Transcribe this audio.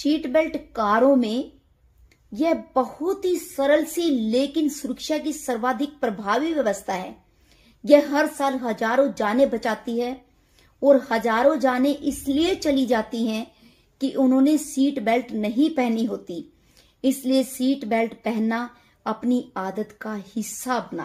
seat belt कारों में यह बहुत ही सरल सी लेकिन सुरक्षा की सर्वाधिक प्रभावी व्यवस्था है यह हर साल हजारों जाने बचाती है और हजारों जाने इसलिए चली जाती हैं कि उन्होंने सीट बेल्ट नहीं पहनी होती इसलिए सीट बेल्ट पहनना अपनी आदत का हिस्सा बना